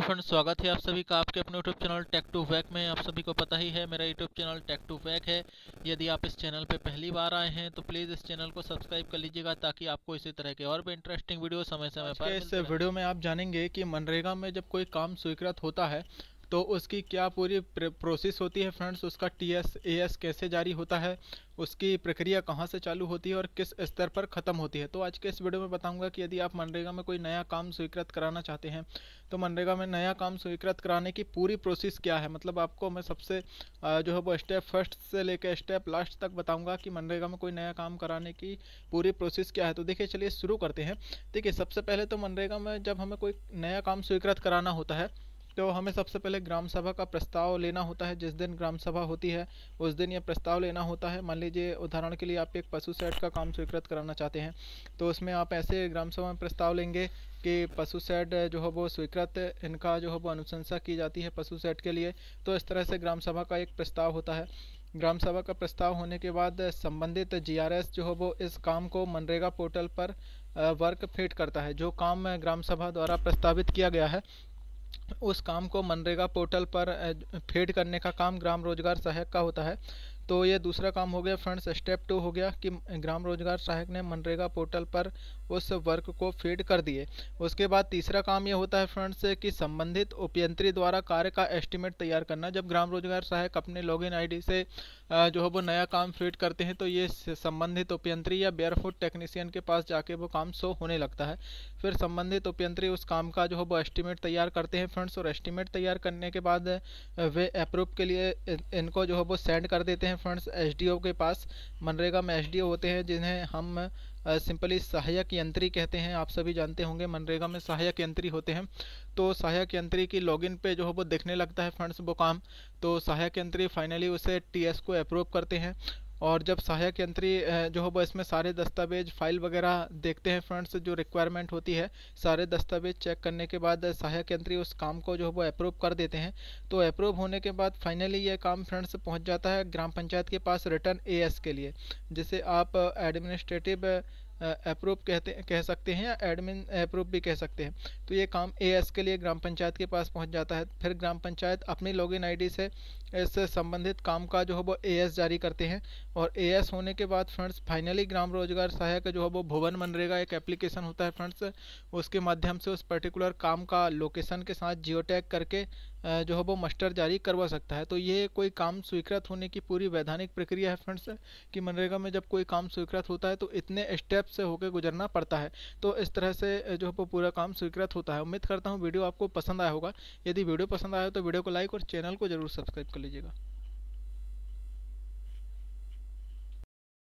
friends स्वागत है आप सभी का आपके अपने YouTube channel tech to vac में आप सभी को पता ही है मेरा YouTube channel tech to vac है यदि आप इस चैनल पर पहली बार आए हैं तो प्लीज़ इस चैनल को सब्सक्राइब कर लीजिएगा ताकि आपको इसी तरह के और भी इंटरेस्टिंग वीडियो समय समय पर इस वीडियो में आप जानेंगे कि मनरेगा में जब कोई काम स्वीकृत होता है तो उसकी क्या पूरी प्रोसेस होती है फ्रेंड्स उसका टी एस ए एस कैसे जारी होता है उसकी प्रक्रिया कहाँ से चालू होती है और किस स्तर पर ख़त्म होती है तो आज के इस वीडियो में बताऊंगा कि यदि आप मनरेगा में कोई नया काम स्वीकृत कराना चाहते हैं तो मनरेगा में नया काम स्वीकृत कराने की पूरी प्रोसेस क्या है मतलब आपको मैं सबसे जो है वो स्टेप फर्स्ट से लेकर स्टेप लास्ट तक बताऊँगा कि मनरेगा में कोई नया काम कराने की पूरी प्रोसेस क्या है तो देखिए चलिए शुरू करते हैं देखिए सबसे पहले तो मनरेगा में जब हमें कोई नया काम स्वीकृत कराना होता है तो हमें सबसे पहले ग्राम सभा का प्रस्ताव लेना होता है जिस दिन ग्राम सभा होती है उस दिन यह प्रस्ताव लेना होता है मान लीजिए उदाहरण के लिए आप एक पशु सेट का काम स्वीकृत कराना चाहते हैं तो उसमें आप ऐसे ग्राम सभा में प्रस्ताव लेंगे कि पशु सेट जो है वो स्वीकृत इनका जो है वो अनुशंसा की जाती है पशु सेट के लिए तो इस तरह से ग्राम सभा का एक प्रस्ताव होता है ग्राम सभा का प्रस्ताव होने के बाद संबंधित जीआरएस जो है वो इस काम को मनरेगा पोर्टल पर वर्क फिट करता है जो काम ग्राम सभा द्वारा प्रस्तावित किया गया है उस काम को मनरेगा पोर्टल पर फेड करने का काम ग्राम रोजगार सहायक का होता है तो ये दूसरा काम हो गया फ्रेंड्स स्टेप टू हो गया कि ग्राम रोजगार सहायक ने मनरेगा पोर्टल पर उस वर्क को फीड कर दिए उसके बाद तीसरा काम ये होता है फ्रेंड्स कि संबंधित उपयंत्री द्वारा कार्य का एस्टिमेट तैयार करना जब ग्राम रोजगार सहायक अपने लॉगिन आईडी से जो है वो नया काम फीड करते हैं तो ये संबंधित उपयंत्री या बेयरफुट टेक्नीशियन के पास जाके वो काम शो होने लगता है फिर संबंधित उपयंत्री उस काम का जो है वो एस्टिमेट तैयार करते हैं फ्रेंड्स और एस्टिमेट तैयार करने के बाद वे अप्रूव के लिए इनको जो है वो सेंड कर देते हैं हैं फ्रेंड्स एसडीओ के पास मनरेगा में एसडीओ होते हैं जिन्हें हम सिंपली सहायक यंत्री कहते हैं आप सभी जानते होंगे मनरेगा में सहायक यंत्री होते हैं तो सहायक यंत्री की लॉगिन पे जो है वो देखने लगता है फ्रेंड्स वो काम तो सहायक यंत्री फाइनली उसे टीएस को अप्रूव करते हैं और जब सहायक यंत्री जो है वो इसमें सारे दस्तावेज फाइल वगैरह देखते हैं फ्रेंड्स जो रिक्वायरमेंट होती है सारे दस्तावेज चेक करने के बाद सहायक यंत्री उस काम को जो है वो अप्रूव कर देते हैं तो अप्रूव होने के बाद फाइनली ये काम फ्रेंड्स पहुंच जाता है ग्राम पंचायत के पास रिटर्न एएस के लिए जिसे आप एडमिनिस्ट्रेटिव अप्रूव कहते कह सकते हैं या एडमिन अप्रूव भी कह सकते हैं तो ये काम एएस के लिए ग्राम पंचायत के पास पहुंच जाता है फिर ग्राम पंचायत अपनी लॉगिन आईडी से इससे संबंधित काम का जो है वो एएस जारी करते हैं और एएस होने के बाद फ्रेंड्स फाइनली ग्राम रोजगार सहायक जो है वो भुवन मनरेगा एक एप्लीकेशन होता है फ्रेंड्स उसके माध्यम से उस पर्टिकुलर काम का लोकेशन के साथ जियो करके जो है वो मस्टर जारी करवा सकता है तो ये कोई काम स्वीकृत होने की पूरी वैधानिक प्रक्रिया है फ्रेंड्स कि मनरेगा में जब कोई काम स्वीकृत होता है तो इतने स्टेप से होकर गुजरना पड़ता है तो इस तरह से जो है वो पूरा काम स्वीकृत होता है उम्मीद करता हूँ वीडियो आपको पसंद आया होगा यदि वीडियो पसंद आया तो वीडियो को लाइक और चैनल को जरूर सब्सक्राइब कर लीजिएगा